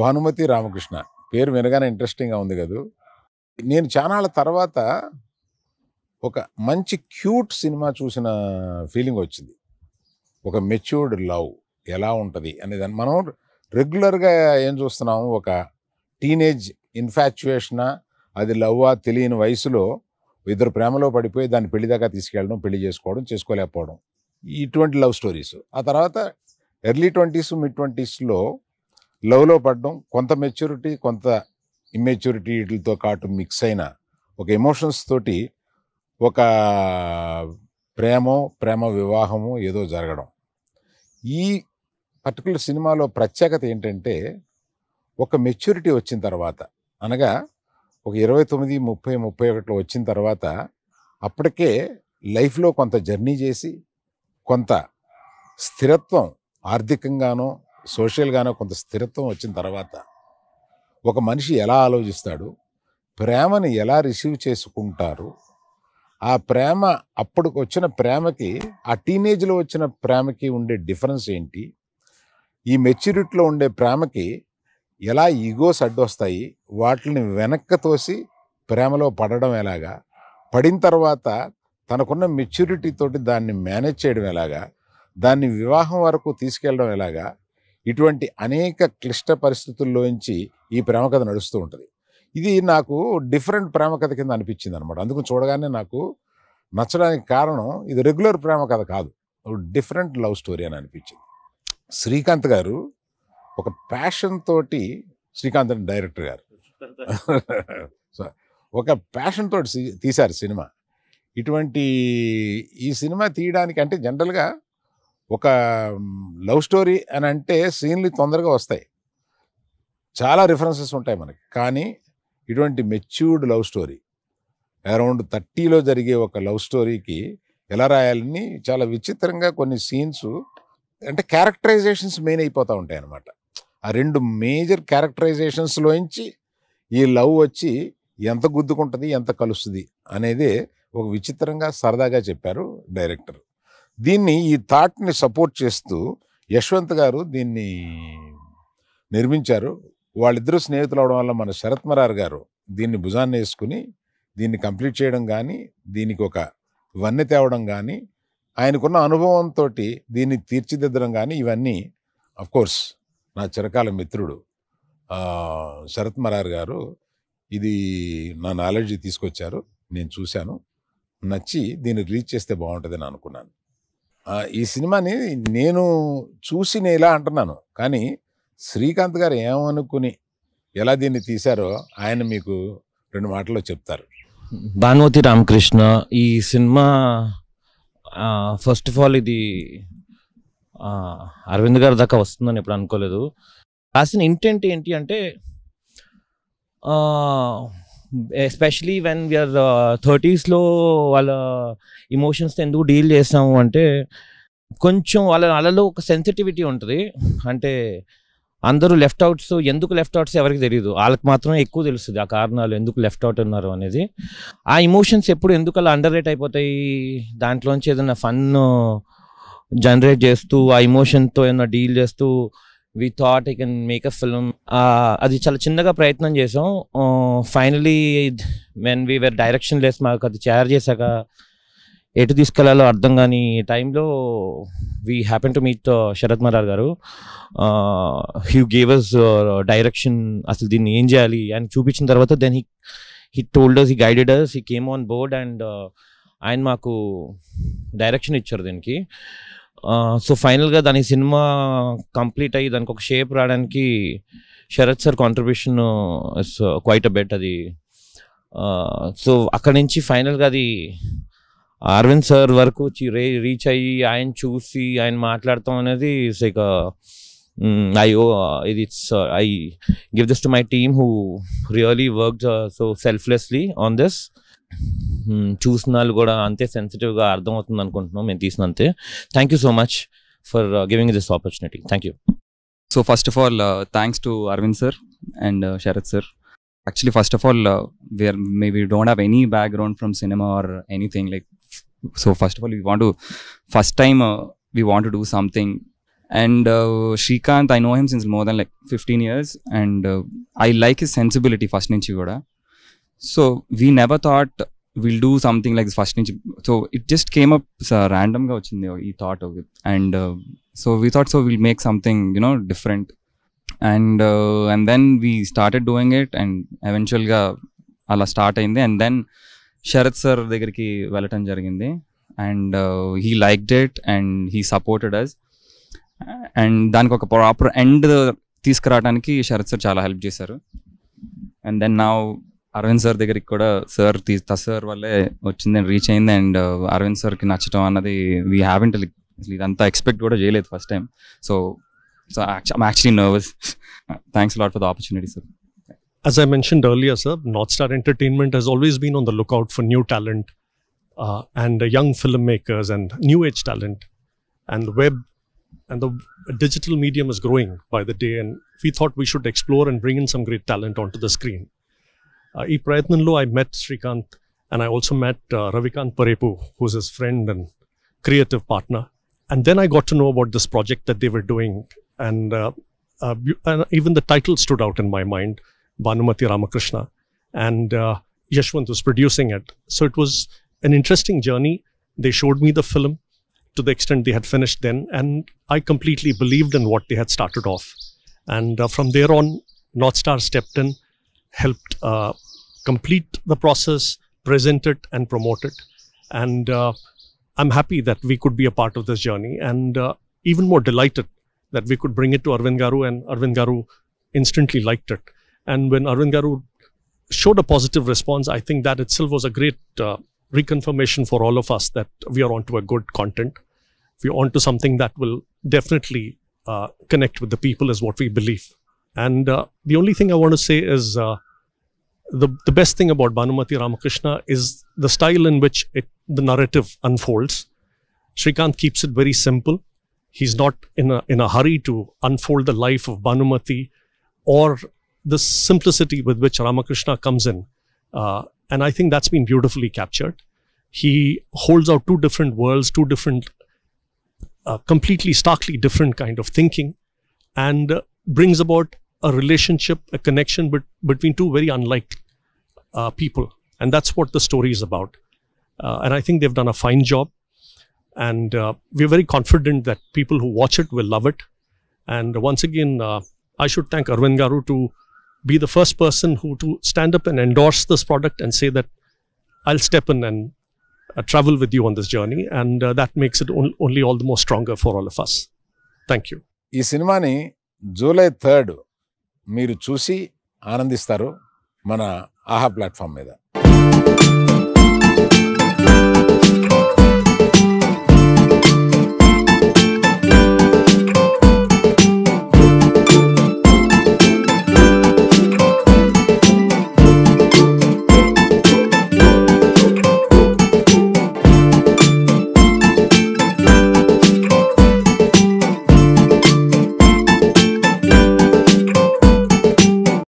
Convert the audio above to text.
భానుమతి రామకృష్ణ పేరు వినగానే ఇంట్రెస్టింగ్గా ఉంది కదా నేను చానాళ్ళ తర్వాత ఒక మంచి క్యూట్ సినిమా చూసిన ఫీలింగ్ వచ్చింది ఒక మెచ్యూర్డ్ లవ్ ఎలా ఉంటుంది అనేది మనం రెగ్యులర్గా ఏం చూస్తున్నాము ఒక టీనేజ్ ఇన్ఫాచ్యుయేషనా అది లవ్వా తెలియని వయసులో ఇద్దరు ప్రేమలో పడిపోయి దాన్ని పెళ్లి దాకా తీసుకెళ్ళడం పెళ్లి చేసుకోవడం చేసుకోలేకపోవడం ఇటువంటి లవ్ స్టోరీస్ ఆ తర్వాత ఎర్లీ ట్వంటీస్ మిడ్ ట్వంటీస్లో లవ్లో పడడం కొంత మెచ్యూరిటీ కొంత ఇమ్మెచ్యూరిటీ వీటితో కాటు మిక్స్ అయిన ఒక ఎమోషన్స్ తోటి ఒక ప్రేమో ప్రేమ వివాహము ఏదో జరగడం ఈ పర్టికులర్ సినిమాలో ప్రత్యేకత ఏంటంటే ఒక మెచ్యూరిటీ వచ్చిన తర్వాత అనగా ఒక ఇరవై తొమ్మిది ముప్పై ముప్పై ఒకటిలో వచ్చిన తర్వాత అప్పటికే లైఫ్లో కొంత జర్నీ చేసి కొంత స్థిరత్వం ఆర్థికంగానో సోషల్గానో కొంత స్థిరత్వం వచ్చిన తర్వాత ఒక మనిషి ఎలా ఆలోచిస్తాడు ప్రేమని ఎలా రిసీవ్ చేసుకుంటారు ఆ ప్రేమ అప్పటికి వచ్చిన ప్రేమకి ఆ టీనేజ్లో వచ్చిన ప్రేమకి ఉండే డిఫరెన్స్ ఏంటి ఈ మెచ్యూరిటీలో ఉండే ప్రేమకి ఎలా ఈగోస్ అడ్డొస్తాయి వాటిని వెనక్కి తోసి ప్రేమలో పడడం ఎలాగా పడిన తర్వాత తనకున్న మెచ్యూరిటీతోటి దాన్ని మేనేజ్ చేయడం ఎలాగా దాన్ని వివాహం వరకు తీసుకెళ్ళడం ఎలాగా ఇటువంటి అనేక క్లిష్ట పరిస్థితుల్లోంచి ఈ ప్రేమ కథ నడుస్తూ ఉంటుంది ఇది నాకు డిఫరెంట్ ప్రేమ కథ కింద అనిపించింది అనమాట అందుకు చూడగానే నాకు నచ్చడానికి కారణం ఇది రెగ్యులర్ ప్రేమ కథ కాదు డిఫరెంట్ లవ్ స్టోరీ అని అనిపించింది శ్రీకాంత్ గారు ఒక ప్యాషన్ తోటి శ్రీకాంత్ అని డైరెక్టర్ గారు ఒక ప్యాషన్ తోటి తీశారు సినిమా ఇటువంటి ఈ సినిమా తీయడానికి అంటే జనరల్గా ఒక లవ్ స్టోరీ అని అంటే సీన్లు తొందరగా వస్తాయి చాలా రిఫరెన్సెస్ ఉంటాయి మనకి కానీ ఇటువంటి మెచ్యూర్డ్ లవ్ స్టోరీ అరౌండ్ థర్టీలో జరిగే ఒక లవ్ స్టోరీకి ఎలా రాయాలని చాలా విచిత్రంగా కొన్ని సీన్స్ అంటే క్యారెక్టరైజేషన్స్ మెయిన్ అయిపోతూ ఉంటాయి అన్నమాట ఆ రెండు మేజర్ క్యారెక్టరైజేషన్స్లోంచి ఈ లవ్ వచ్చి ఎంత గుద్దుకుంటుంది ఎంత కలుస్తుంది అనేది ఒక విచిత్రంగా సరదాగా చెప్పారు డైరెక్టర్ దీన్ని ఈ థాట్ని సపోర్ట్ చేస్తూ యశ్వంత్ గారు దీన్ని నిర్మించారు వాళ్ళిద్దరూ స్నేహితులు అవడం వల్ల మన శరత్ మరార్ గారు దీన్ని భుజాన్ని వేసుకుని దీన్ని కంప్లీట్ చేయడం కానీ దీనికి ఒక వన్నె తేవడం కానీ ఆయనకున్న అనుభవంతో దీన్ని తీర్చిదిద్దడం కానీ ఇవన్నీ కోర్స్ నా చిరకాల మిత్రుడు శరత్ మరార్ గారు ఇది నా నాలెడ్జ్ తీసుకొచ్చారు నేను చూశాను నచ్చి దీన్ని రీచ్ చేస్తే బాగుంటుందని అనుకున్నాను ఈ సినిమాని నేను చూసి నేను అంటున్నాను కానీ శ్రీకాంత్ గారు ఏమనుకుని ఎలా దీన్ని తీశారో ఆయన మీకు రెండు మాటల్లో చెప్తారు భానుమతి రామకృష్ణ ఈ సినిమా ఫస్ట్ ఆఫ్ ఆల్ ఇది అరవింద్ గారి దాకా వస్తుందని ఎప్పుడు అనుకోలేదు రాసిన ఇంటెంట్ ఏంటి అంటే ఎస్పెషలీ వెన్ వీఆర్ థర్టీస్లో వాళ్ళ ఇమోషన్స్తో ఎందుకు డీల్ చేస్తాము అంటే కొంచెం వాళ్ళ వాళ్ళలో ఒక సెన్సిటివిటీ ఉంటుంది అంటే అందరూ లెఫ్ట్ అవుట్స్ ఎందుకు లెఫ్ట్ అవుట్స్ ఎవరికి తెలియదు వాళ్ళకి మాత్రం ఎక్కువ తెలుస్తుంది ఆ కారణాలు ఎందుకు లెఫ్ట్ అవుట్ ఉన్నారు అనేది ఆ ఇమోషన్స్ ఎప్పుడు ఎందుకు అలా అండర్ రేట్ అయిపోతాయి దాంట్లోంచి ఏదైనా ఫన్ జనరేట్ చేస్తూ ఆ ఇమోషన్తో ఏమైనా డీల్ చేస్తూ we thought I can make a film అది చాలా చిన్నగా ప్రయత్నం చేసాం finally men we were directionless మాకు అది షేర్ చేశాక ఎటు తీసుకెళ్లాలో అర్థం కానీ టైంలో we happen to meet Sharath Marar garu he gave us direction అసలు దీన్ని ఏం చేయాలి అని చూపించిన తర్వాత then he he told us he guided us he came on board and ఆయన మాకు డైరెక్షన్ ఇచ్చారు దీనికి సో ఫైనల్గా దాని సినిమా కంప్లీట్ అయ్యి దానికి ఒక షేప్ రావడానికి Sharath sir contribution quite a bit అది సో అక్కడి నుంచి ఫైనల్గా అది అరవింద్ సార్ వరకు రే రీచ్ అయ్యి ఆయన చూసి ఆయన మాట్లాడతాం అనేది సైక్ ఐ ఓ ఇది it's I give this to my team who really work so selflessly on this చూసిన వాళ్ళు కూడా అంతే సెన్సిటివ్గా అర్థమవుతుంది అనుకుంటున్నాం మేము తీసినంతే Thank you so much for giving this opportunity thank you so first of all thanks to Aravind sir and Sharath sir. actually first of all uh, we are maybe we don't have any background from cinema or anything like so first of all we want to first time uh, we want to do something and uh, Shrikant I know him since more than like 15 years and uh, I like his sensibility first in Chigoda so we never thought will do something like first నుంచి so it just came up ర్యాండమ్గా వచ్చింది ఈ thought and so we thought so will make something you know different and and then we started doing it and ఎవెన్చువల్గా అలా start అయింది and then Sarath sir దగ్గరికి వెళ్ళటం జరిగింది and he like that and he supported us and దానికి ఒక proper end తీసుకురావడానికి Sharath sir చాలా హెల్ప్ చేశారు అండ్ దెన్ నా అరవింద్ సార్ దగ్గరికి కూడా సార్ తస్ సార్ వల్లే వచ్చింది అండ్ రీచ్ అయింది అండ్ uh, అరవింద్ సార్కి నచ్చడం అన్నది వీ హ్యావెంట్ ఇదంతా ఎక్స్పెక్ట్ కూడా చేయలేదు first time so so actually nervous thanks lot for the opportunity sir As I mentioned earlier, sir, North Star Entertainment has always been on the lookout for new talent uh, and uh, young filmmakers and new age talent. And the web and the digital medium is growing by the day. And we thought we should explore and bring in some great talent onto the screen. ಈ ಪ್ರಯತ್ನಲ್ಲೂ I met Srikanth and I also met uh, Ravikant Parepu, who's his friend and creative partner. And then I got to know about this project that they were doing, and, uh, uh, and even the title stood out in my mind, Banumati Ramakrishna, and uh, Yashwant was producing it. So it was an interesting journey. They showed me the film to the extent they had finished then, and I completely believed in what they had started off. And uh, from there on, North Star stepped in, helped uh, complete the process, present it, and promote it. And uh, I'm happy that we could be a part of this journey, and uh, even more delighted that we could bring it to Arvind Garu, and Arvind Garu instantly liked it. And when Arvind Garu showed a positive response, I think that itself was a great uh, reconfirmation for all of us that we are onto a good content. We are onto something that will definitely uh, connect with the people, is what we believe. And uh, the only thing I want to say is uh, the, the best thing about Banumati Ramakrishna is the style in which it, the narrative unfolds. Srikant keeps it very simple. He's not in a, in a hurry to unfold the life of Banumati or the simplicity with which Ramakrishna comes in. Uh, and I think that's been beautifully captured. He holds out two different worlds, two different, uh, completely starkly different kind of thinking, and uh, brings about a relationship, a connection be- between two very unlike uh, people. And that's what the story is about. Uh, and I think they've done a fine job. And uh, we're very confident that people who watch it will love it. And once again, uh, I should thank Arvind Garu to be the first person who to stand up and endorse this product and say that I'll step in and uh, travel with you on this journey. And uh, that makes it on- only all the more stronger for all of us. Thank you. ఈ సినిమాని July third మీరు చూసి ఆనందిస్తారు మన ఆహా platform మీద